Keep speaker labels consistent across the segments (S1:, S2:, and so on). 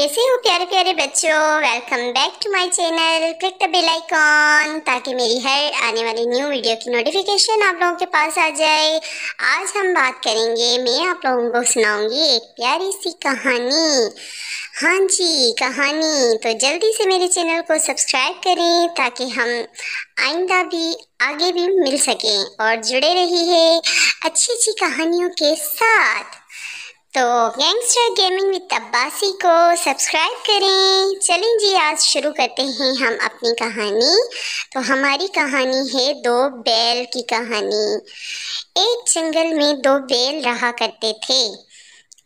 S1: कैसे हो प्यारे प्यारे बच्चों welcome back to my channel click the bell icon ताकि मेरी हर आने वाली न्यू वीडियो की नोटिफिकेशन आप लोगों के पास आ जाए आज हम बात करेंगे मैं आप लोगों को सुनाऊंगी एक प्यारी सी कहानी हाँ जी कहानी तो जल्दी से मेरे चैनल को सब्सक्राइब करें ताकि हम आइंदा भी आगे भी मिल सकें और जुड़े रही है अच्छी अच्छी कहानियों के साथ तो गैंगस्टर गेमिंग विद अब्बासी को सब्सक्राइब करें चलें जी आज शुरू करते हैं हम अपनी कहानी तो हमारी कहानी है दो बैल की कहानी एक जंगल में दो बैल रहा करते थे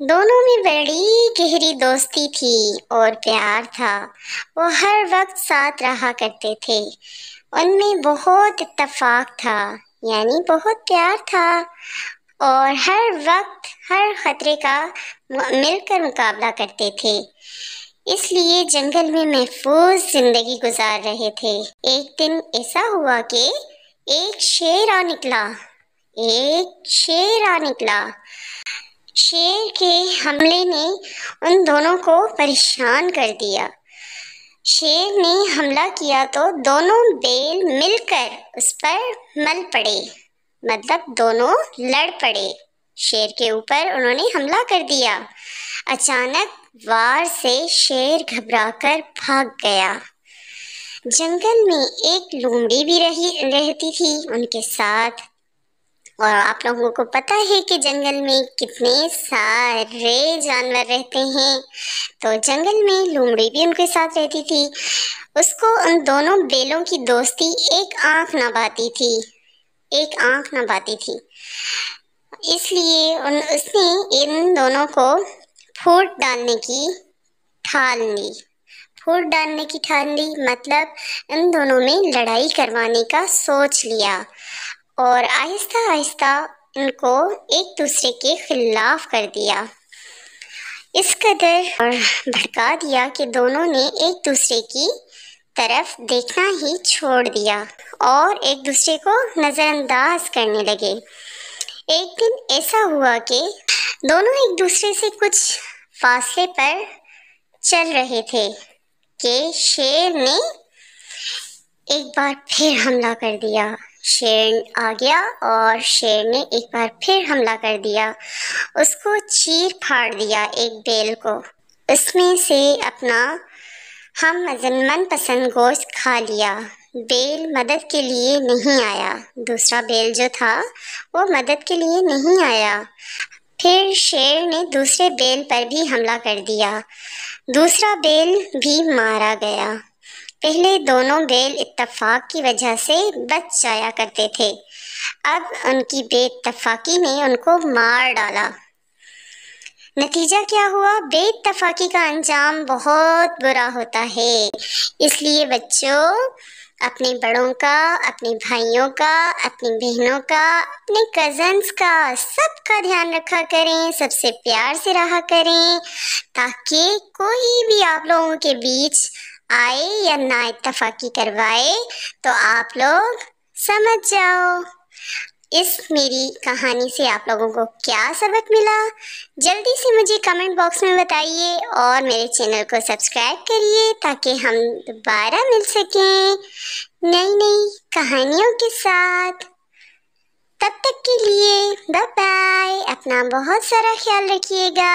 S1: दोनों में बड़ी गहरी दोस्ती थी और प्यार था वो हर वक्त साथ रहा करते थे उनमें बहुत इतफाक था यानी बहुत प्यार था और हर वक्त हर खतरे का मिलकर मुकाबला करते थे इसलिए जंगल में महफूज जिंदगी गुजार रहे थे एक दिन ऐसा हुआ कि एक शेर आ निकला एक शेर आ निकला शेर के हमले ने उन दोनों को परेशान कर दिया शेर ने हमला किया तो दोनों बैल मिलकर उस पर मल पड़े मतलब दोनों लड़ पड़े शेर के ऊपर उन्होंने हमला कर दिया अचानक वार से शेर घबराकर भाग गया जंगल में एक लोमड़ी भी रही रहती थी उनके साथ और आप लोगों को पता है कि जंगल में कितने सारे जानवर रहते हैं तो जंगल में लोमड़ी भी उनके साथ रहती थी उसको उन दोनों बेलों की दोस्ती एक आंख ना भाती थी एक आंख न पाती थी इसलिए उन उसने इन दोनों को फूट डालने की ठान ली फूट डालने की ठान ली मतलब इन दोनों में लड़ाई करवाने का सोच लिया और आहिस्ता आहिस्ता इनको एक दूसरे के खिलाफ कर दिया इस कदर भड़का दिया कि दोनों ने एक दूसरे की तरफ देखना ही छोड़ दिया और एक दूसरे को नज़रअंदाज करने लगे एक दिन ऐसा हुआ कि दोनों एक दूसरे से कुछ फासले पर चल रहे थे कि शेर ने एक बार फिर हमला कर दिया शेर आ गया और शेर ने एक बार फिर हमला कर दिया उसको चीर फाड़ दिया एक बेल को उसमें से अपना हम मन पसंद गोश्त खा लिया बेल मदद के लिए नहीं आया दूसरा बेल जो था वो मदद के लिए नहीं आया फिर शेर ने दूसरे बेल पर भी हमला कर दिया दूसरा बेल भी मारा गया पहले दोनों बेल इत्तफाक की वजह से बच जाया करते थे अब उनकी बेतफाकी ने उनको मार डाला नतीजा क्या हुआ बेतफाकी का अंजाम बहुत बुरा होता है इसलिए बच्चों अपने बड़ों का अपने भाइयों का अपनी बहनों का अपने कजन्स का सबका ध्यान रखा करें सबसे प्यार से रहा करें ताकि कोई भी आप लोगों के बीच आए या ना इतफाकी करवाए तो आप लोग समझ जाओ इस मेरी कहानी से आप लोगों को क्या सबक मिला जल्दी से मुझे कमेंट बॉक्स में बताइए और मेरे चैनल को सब्सक्राइब करिए ताकि हम दोबारा मिल सकें नई नई कहानियों के साथ तब तक के लिए बाय बाय अपना बहुत सारा ख्याल रखिएगा